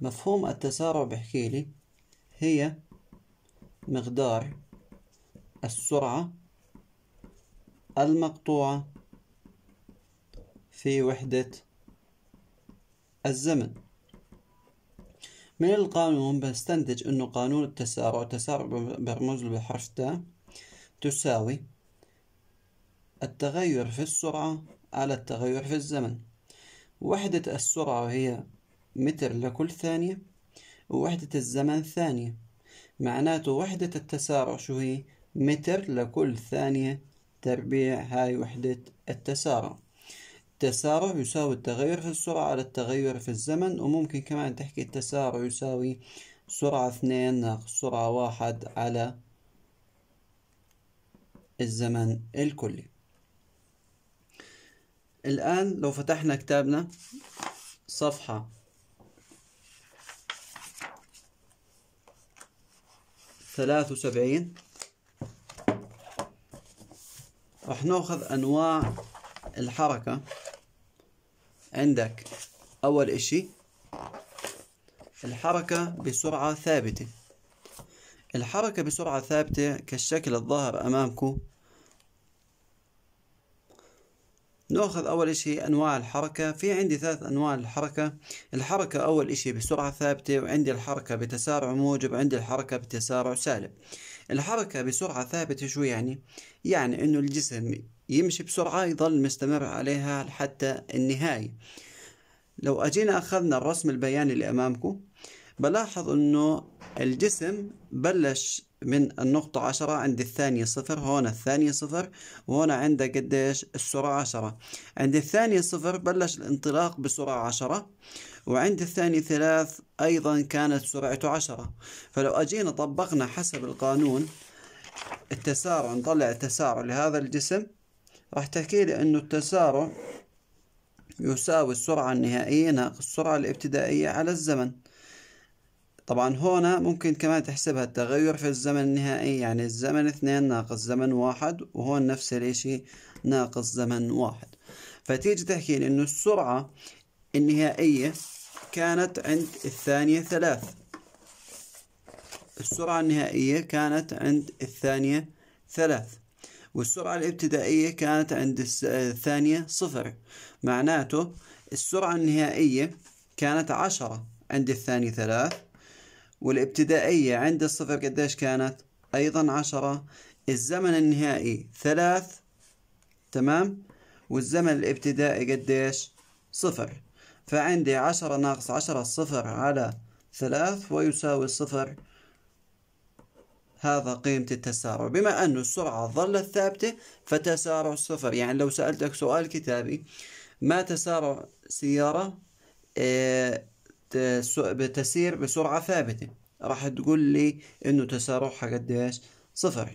مفهوم التسارع بحكي لي هي مقدار السرعة المقطوعة في وحدة الزمن من القانون بستنتج أنه قانون التسارع تسارع برمز له تا تاء تساوي التغير في السرعة على التغير في الزمن وحدة السرعة هي متر لكل ثانية ووحدة الزمن ثانية معناته وحدة التسارع شو هي متر لكل ثانية تربيع هاي وحدة التسارع التسارع يساوي التغير في السرعة على التغير في الزمن وممكن كمان تحكي التسارع يساوي سرعة اثنين ناقص سرعة واحد على الزمن الكلي الآن لو فتحنا كتابنا صفحة ثلاثة وسبعين رح ناخذ أنواع الحركة عندك أول إشي الحركة بسرعة ثابتة الحركة بسرعة ثابتة كالشكل الظاهر أمامكم نأخذ أول إشي أنواع الحركة في عندي ثلاث أنواع الحركة الحركة أول إشي بسرعة ثابتة وعندي الحركة بتسارع موجب وعندي الحركة بتسارع سالب الحركة بسرعة ثابتة شو يعني؟ يعني إنه الجسم يمشي بسرعة يظل مستمر عليها حتى النهاية لو أجينا أخذنا الرسم البياني اللي أمامكم بلاحظ إنه الجسم بلش من النقطة عشرة عند الثانية صفر هون الثانية صفر وهون عندها قديش السرعة عشرة عند الثانية صفر بلش الانطلاق بسرعة عشرة وعند الثانية ثلاث أيضا كانت سرعته عشرة فلو أجينا طبقنا حسب القانون التسارع نطلع التسارع لهذا الجسم راح تحكي لي انه التسارع يساوي السرعة النهائية ناقص السرعة الابتدائية على الزمن طبعا هنا ممكن كمان تحسبها التغير في الزمن النهائي يعني الزمن اثنين ناقص زمن واحد وهون نفس الاشي ناقص زمن واحد فتيجي تحكي لي انه السرعة النهائية كانت عند الثانية ثلاث السرعة النهائية كانت عند الثانية ثلاث والسرعة الابتدائية كانت عند الثانية صفر معناته السرعة النهائية كانت عشرة عند الثانية ثلاث والابتدائية عند الصفر قديش كانت أيضا عشرة الزمن النهائي ثلاث تمام والزمن الابتدائي قديش صفر فعندي عشرة ناقص عشرة صفر على ثلاث ويساوي صفر هذا قيمة التسارع بما أن السرعة ظلت ثابتة فتسارع صفر يعني لو سألتك سؤال كتابي ما تسارع سيارة إيه بتسير بسرعة ثابتة راح تقول لي انه تسارعها قديش صفر